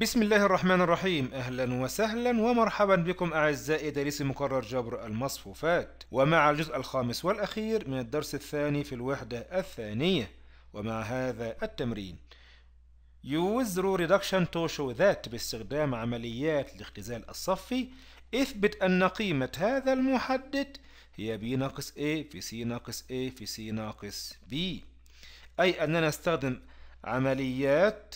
بسم الله الرحمن الرحيم اهلا وسهلا ومرحبا بكم اعزائي دارسي مكرر جبر المصفوفات ومع الجزء الخامس والاخير من الدرس الثاني في الوحده الثانيه ومع هذا التمرين Use row reduction to show that باستخدام عمليات الاختزال الصفي اثبت أن قيمة هذا المحدد هي b ناقص a في c ناقص a في c ناقص b أي أننا نستخدم عمليات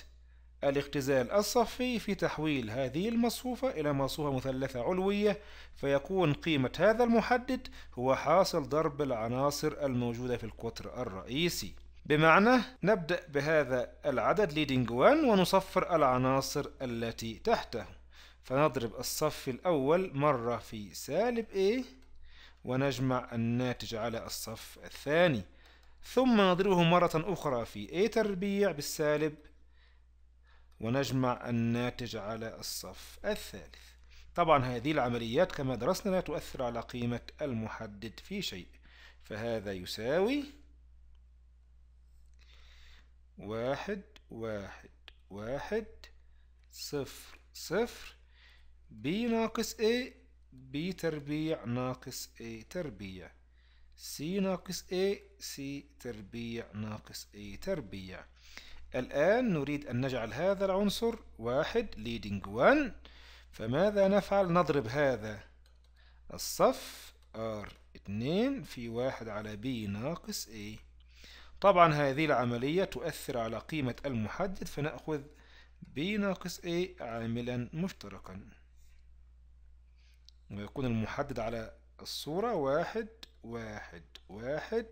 الاختزال الصفي في تحويل هذه المصفوفة إلى مصفوفة مثلثة علوية فيكون قيمة هذا المحدد هو حاصل ضرب العناصر الموجودة في القطر الرئيسي بمعنى نبدأ بهذا العدد leading 1 ونصفر العناصر التي تحته فنضرب الصف الأول مرة في سالب A ونجمع الناتج على الصف الثاني ثم نضربه مرة أخرى في A تربيع بالسالب ونجمع الناتج على الصف الثالث طبعا هذه العمليات كما درسنا لا تؤثر على قيمة المحدد في شيء فهذا يساوي واحد واحد واحد صفر صفر ب ناقص A ب تربيع ناقص A تربيع C ناقص A C تربيع ناقص A تربيع الآن نريد أن نجعل هذا العنصر واحد leading one فماذا نفعل نضرب هذا الصف R 2 في واحد على B ناقص A طبعا هذه العملية تؤثر على قيمة المحدد فنأخذ B ناقص A عاملا مشتركا ويكون المحدد على الصورة واحد واحد واحد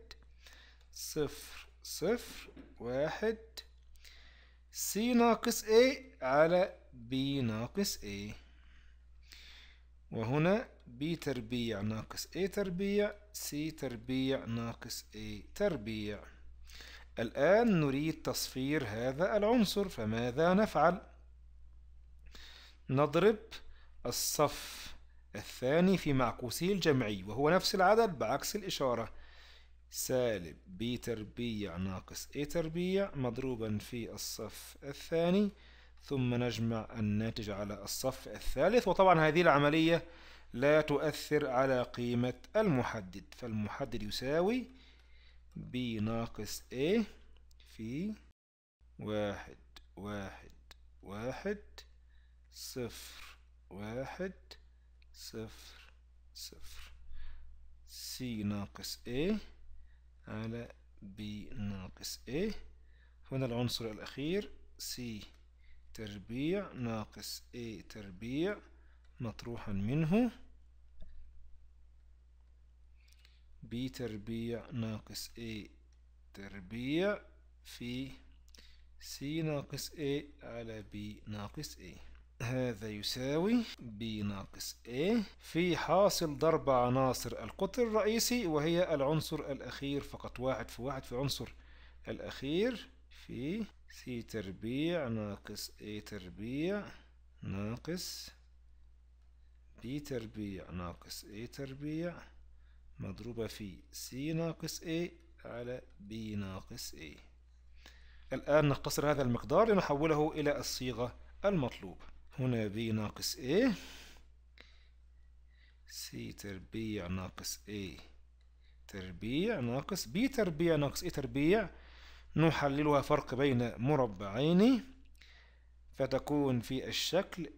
صفر صفر واحد C ناقص A على B ناقص A وهنا B تربيع ناقص A تربيع C تربيع ناقص A تربيع الآن نريد تصفير هذا العنصر فماذا نفعل؟ نضرب الصف الثاني في معكوسه الجمعي وهو نفس العدد بعكس الإشارة سالب ب تربيع ناقص A تربيع مضروبا في الصف الثاني ثم نجمع الناتج على الصف الثالث وطبعا هذه العملية لا تؤثر على قيمة المحدد فالمحدد يساوي B ناقص A في واحد واحد واحد صفر واحد صفر صفر C ناقص A على B ناقص A هنا العنصر الأخير C تربيع ناقص A تربيع مطروحا منه B تربيع ناقص A تربيع في C ناقص A على B ناقص A هذا يساوي B ناقص A في حاصل ضرب عناصر القطر الرئيسي وهي العنصر الأخير فقط واحد في واحد في عنصر الأخير في C تربيع ناقص A تربيع ناقص B تربيع ناقص A تربيع مضروبة في C ناقص A على B ناقص A الآن نختصر هذا المقدار لنحوله إلى الصيغة المطلوبة هنا ب ناقص A سي تربيع ناقص A تربيع ناقص B تربيع ناقص A تربيع نحللها فرق بين مربعين فتكون في الشكل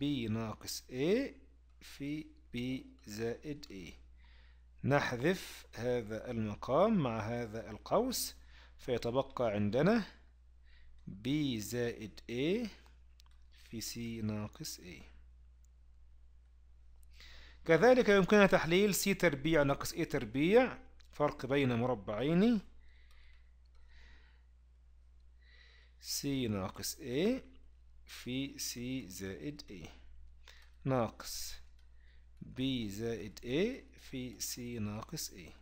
B ناقص A في B زائد A نحذف هذا المقام مع هذا القوس فيتبقى عندنا B زائد A في سي ناقص A كذلك يمكننا تحليل سي تربيع ناقص A تربيع فرق بين مربعين سي ناقص A في سي زائد A ناقص B زائد A في سي ناقص A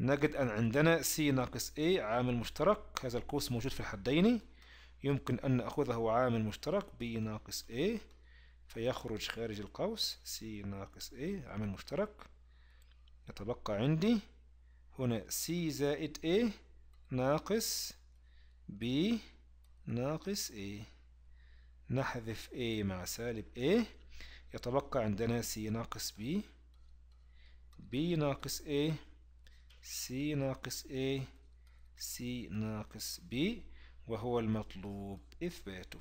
نجد أن عندنا سي ناقص A عامل مشترك هذا القوس موجود في الحدين يمكن أن نأخذه عامل مشترك ب ناقص A فيخرج خارج القوس C ناقص A عامل مشترك يتبقى عندي هنا C زائد A ناقص B ناقص A نحذف A مع سالب A يتبقى عندنا C ناقص B B ناقص A C ناقص A C ناقص B وهو المطلوب إثباته